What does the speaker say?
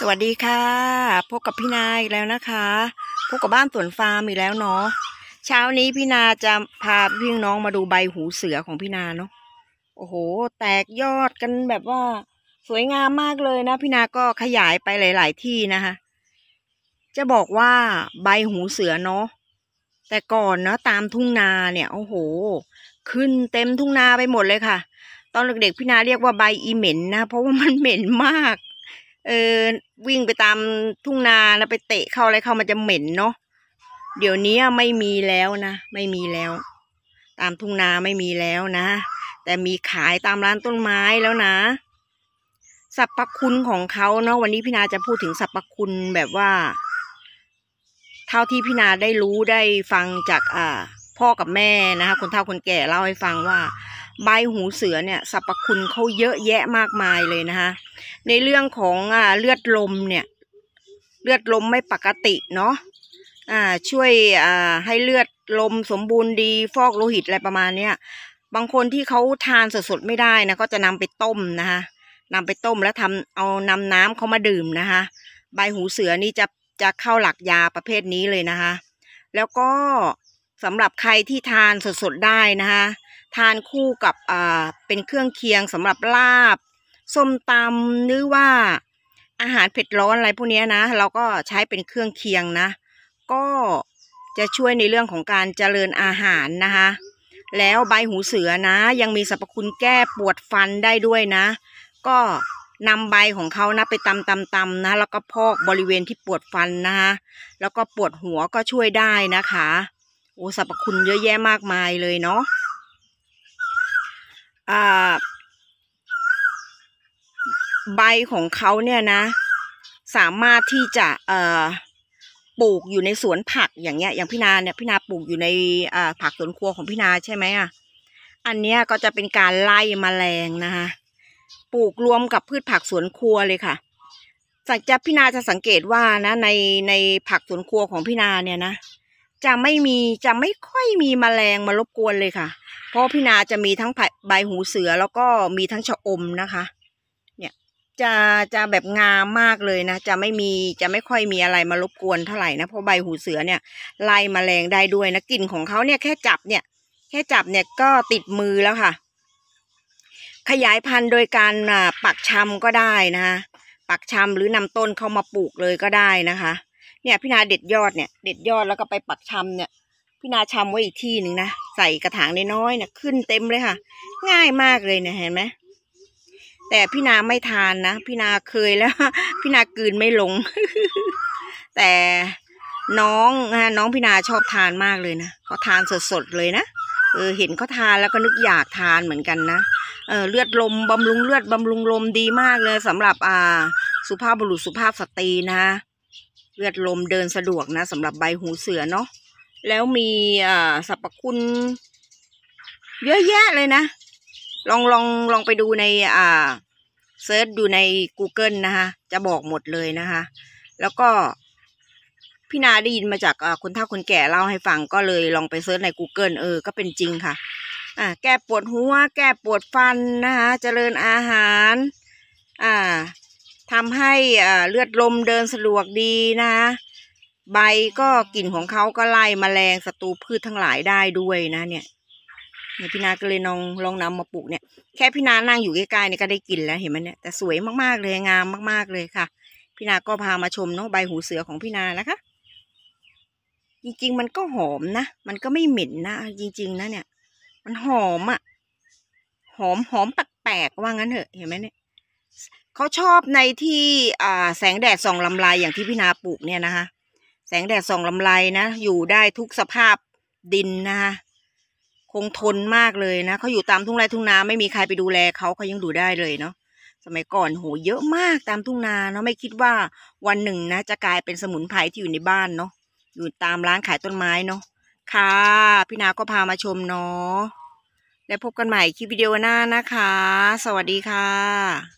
สวัสดีค่ะพบกับพี่นาอีกแล้วนะคะพบกับบ้านสวนฟาร์มอีกแล้วเนาะเช้านี้พี่นาจะพาพี่น้องมาดูใบหูเสือของพี่นาเนาะโอ้โห แตกยอดกันแบบว่า สวยงามมากเลยนะพี่นาก็ขยายไปหลาย ๆ ที่นะคะ จะบอกว่าใบหูเสือเนาะแต่ก่อนเนาะตามทุ่งนาเนี่ยโอ้โห ขึ้นเต็มทุ่งนาไปหมดเลยค่ะ ตอนเด็กๆพี่นาเรียกว่าใบอีเหม็นนะเพราะว่ามันเหม็นมากเออวิ่งไปตามทุ่งนาแล้วไปเตะเข้าอะไรเข้ามันจะเหม็นเนาะเดี๋ยวนี้ไม่มีแล้วนะไม่มีแล้ว ตามทุ่งนาไม่มีแล้วนะแต่มีขายตามร้านต้นไม้แล้วนะสรรพคุณของเขาเนาะวันนี้พี่นาจะพูดถึงสรรพคุณแบบว่า เท่าที่พี่นาได้รู้ได้ฟังจาก อ่า พ่อกับแม่นะคะคนเฒ่าคนแก่เล่าให้ฟังว่าใบหูเสือเนี่ยสรรพคุณเขาเยอะแยะมากมายเลยนะคะในเรื่องของอ่าเลือดลมเนี่ย เลือดลมไม่ปกติเนาะอ่าช่วยอ่าให้เลือดลมสมบูรณ์ดี ฟอกโลหิตอะไรประมาณเนี้ยบางคนที่เขาทานสดสดไม่ได้นะ ก็จะนำไปต้มนะคะนำไปต้มแล้วทำเอานำน้ำเขามาดื่มนะคะใบหูเสือนี่จะจะเข้าหลักยาประเภทนี้เลยนะคะ แล้วก็สำหรับใครที่ทานสดสดได้นะคะทานคู่กับอ่าเป็นเครื่องเคียงสำหรับ ลาบส้มตำหรือว่าอาหารเผ็ดร้อนอะไรพวกนี้นะ เราก็ใช้เป็นเครื่องเคียงนะ ก็จะช่วยในเรื่องของการเจริญอาหารนะคะ แล้วใบหูเสือนะ ยังมีสรรพคุณแก้ปวดฟันได้ด้วยนะ ก็นำใบของเขานะไปตำตำตำนะ แล้วก็พอกบริเวณที่ปวดฟันนะคะแล้วก็ปวดหัวก็ช่วยได้นะคะโอ้สรรพคุณเยอะแยะมากมายเลยเนาะอ่าใบของเขาเนี่ยนะสามารถที่จะเอ่อปลูกอยู่ในสวนผักอย่างเงี้ย อย่างพี่นาเนี่ยพี่นาปลูกอยู่ในผักสวนครัวของพี่นาใช่ไหมอ่ะอันเนี้ยก็จะเป็นการไล่มแมลงนะคะปลูกรวมกับพืชผักสวนครัวเลยค่ะสังจะพี่นาจะสังเกตว่านะ ในในผักสวนครัวของพี่นาเนี่ยนะจะไม่มีจะไม่ค่อยมีมแมลงมารบกวนเลยค่ะ เพราะพี่นาจะมีทั้งใบหูเสือแล้วก็มีทั้งชะอมนะคะเนี่ยจะจะแบบงามมากเลยนะจะไม่มีจะไม่ค่อยมีอะไรมารบกวนเท่าไหร่นะเพราะใบหูเสือเนี่ย ไล่มแมลงได้ด้วยนะกลิ่นของเขาเนี่ยแค่จับเนี่ย แค่จับเนี่ยก็ติดมือแล้วค่ะ ขยายพันธุ์โดยการปักชำก็ได้นะคะปักชำหรือนำต้นเข้ามาปลูกเลยก็ได้นะคะนี่ยพี่นาเด็ดยอดเนี่ยเด็ดยอดแล้วก็ไปปักชำเนี่ยพี่นาชำไว้อีกที่หนึ่งนะใส่กระถางน้อยๆเนี่ยขึ้นเต็มเลยค่ะ ง่ายมากเลยเนี่ยเห็นไหมแต่พี่นาไม่ทานนะพี่นาเคยแล้วพี่นากืนไม่ลง แต่น้องนะ น้องพี่นาชอบทานมากเลยนะเขาทานสดๆเลยนะเออเห็นเขาทานแล้วก็นึกอยากทานเหมือนกันนะเออเลือดลมบำรุงเลือดบำรุงลมดีมากเลยสำหรับอ่าสุภาพบุรุษสุภาพสตรีนะเลือดลมเดินสะดวกนะสำหรับใบหูเสือเนาะแล้วมีสรรพคุณเยอะแยะเลยนะ ลองลองลองไปดูใน อ่าเซิร์ชดูใน Google นะคะจะบอกหมดเลยนะคะแล้วก็ พี่นาได้ยินมาจากคนเฒ่าคนแก่เล่าให้ฟัง ก็เลยลองไปเซิร์ชใน Google เออ ก็เป็นจริงค่ะแก้ปวดหัว แก้ปวดฟัน นะคะเจริญอาหาร อ่าทำให้เลือดลมเดินสะดวกดีนะ ใบก็กลิ่นของเขาก็ไล่มแมลงศัตรูพืชทั้งหลายได้ด้วยนะ เนี่ยเนี่ยพี่นาก็เลยลองลองนำมาปลูกเนี่ยแค่พี่นานั่งอยู่ใกล้ๆเนี่ยก็ได้กลิ่นแล้วเห็นไหมเนี่ยแต่สวยมากๆเลยงามมากๆเลยค่ะพี่นาก็พามาชมเนาะใบหูเสือของพี่นานะคะ จริงๆมันก็หอมนะมันก็ไม่เหม็นนะจริง ๆนะเนี่ย มันหอมอะ่ะหอมหอมแปลกๆว่างั้นเถอะเห็นไหมเนี่ยเขาชอบในที่อ่าแสงแดดส่องลำลายอย่างที่พี่นาปลูกเนี่ยนะคะ แสงแดดส่องลำลายนะ อยู่ได้ทุกสภาพดินนะคะคงทนมากเลยนะ เขาอยู่ตามทุ่งไร่ทุ่งนา ไม่มีใครไปดูแลเขาเขายังดูได้เลยเนาะ สมัยก่อนโหเยอะมากตามทุ่งนาเนาะ ไม่คิดว่าวันหนึ่งนะจะกลายเป็นสมุนไพรที่อยู่ในบ้านเนาะ อยู่ตามร้านขายต้นไม้เนาะ ค่ะพี่นาก็พามาชมเนาะ แล้วพบกันใหม่คลิปวิดีโอหน้านะคะ สวัสดีค่ะ